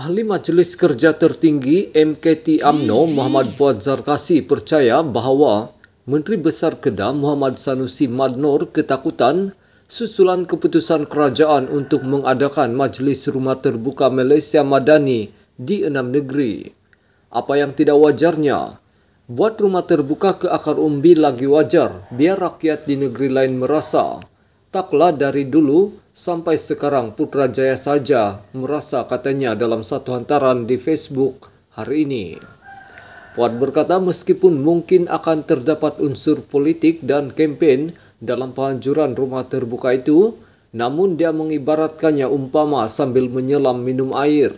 Ahli Majlis Kerja Tertinggi MKT AMNO Muhammad Fuad Zarkasi percaya bahawa Menteri Besar Kedah Muhammad Sanusi Madnor ketakutan susulan keputusan kerajaan untuk mengadakan Majlis Rumah Terbuka Malaysia Madani di enam negeri. Apa yang tidak wajarnya? Buat rumah terbuka ke akar umbi lagi wajar biar rakyat di negeri lain merasa. Taklah dari dulu sampai sekarang Putrajaya saja merasa katanya dalam satu hantaran di Facebook hari ini. Fuad berkata meskipun mungkin akan terdapat unsur politik dan kampanye dalam penghancuran rumah terbuka itu, namun dia mengibaratkannya umpama sambil menyelam minum air.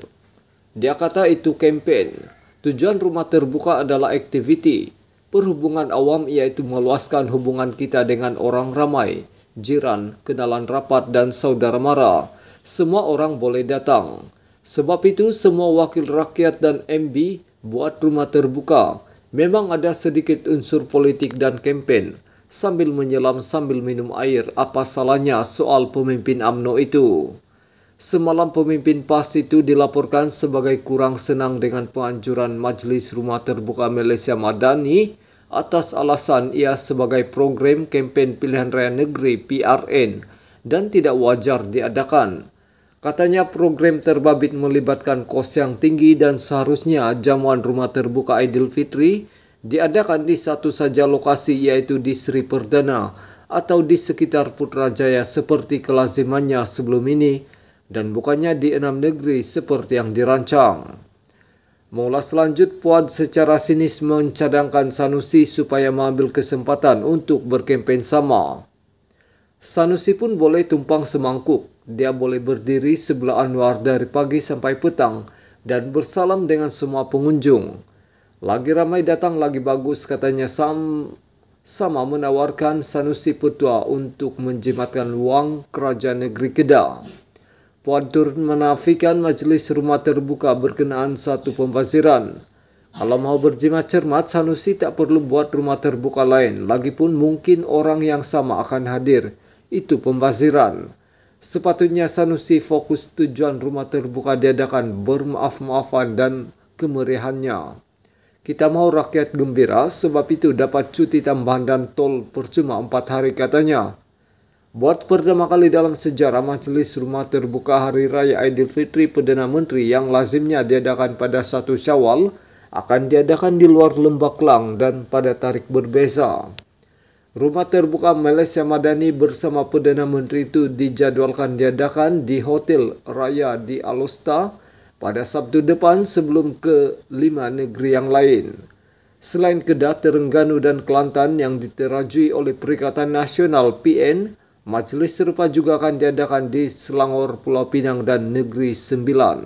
Dia kata itu kampanye. Tujuan rumah terbuka adalah aktiviti, perhubungan awam yaitu meluaskan hubungan kita dengan orang ramai, jiran, kenalan rapat, dan saudara mara. Semua orang boleh datang. Sebab itu semua wakil rakyat dan MB buat rumah terbuka. Memang ada sedikit unsur politik dan kempen. Sambil menyelam sambil minum air, apa salahnya soal pemimpin AMNO itu? Semalam pemimpin PAS itu dilaporkan sebagai kurang senang dengan penganjuran Majelis Rumah Terbuka Malaysia Madani atas alasan ia sebagai program kampanye pilihan raya negeri PRN dan tidak wajar diadakan. Katanya program terbabit melibatkan kos yang tinggi dan seharusnya jamuan rumah terbuka Idul Fitri diadakan di satu saja lokasi yaitu di Sri Perdana atau di sekitar Putrajaya seperti kelazimannya sebelum ini dan bukannya di enam negeri seperti yang dirancang. Maulah selanjut Puan secara sinis mencadangkan Sanusi supaya mengambil kesempatan untuk berkempen sama. Sanusi pun boleh tumpang semangkuk. Dia boleh berdiri sebelah Anwar dari pagi sampai petang dan bersalam dengan semua pengunjung. Lagi ramai datang lagi bagus katanya Sam sama menawarkan Sanusi Petua untuk menjimatkan wang kerajaan negeri Kedah. Puan Puadur menafikan majelis rumah terbuka berkenaan satu pembaziran. Kalau mau berjimat cermat, Sanusi tak perlu buat rumah terbuka lain. Lagipun mungkin orang yang sama akan hadir. Itu pembaziran. Sepatutnya Sanusi fokus tujuan rumah terbuka diadakan bermaaf-maafan dan kemeriahannya. Kita mau rakyat gembira, sebab itu dapat cuti tambahan dan tol percuma empat hari katanya. Buat pertama kali dalam sejarah Majelis Rumah Terbuka Hari Raya Idul Fitri Perdana Menteri yang lazimnya diadakan pada satu Syawal akan diadakan di luar Lembah Lang dan pada tarik berbeza. Rumah terbuka Malaysia Madani bersama Perdana Menteri itu dijadwalkan diadakan di Hotel Raya di Alosta pada Sabtu depan sebelum ke lima negeri yang lain. Selain Kedah, Terengganu, dan Kelantan yang diterajui oleh Perikatan Nasional PN, Majelis serupa juga akan diadakan di Selangor, Pulau Pinang, dan Negeri Sembilan.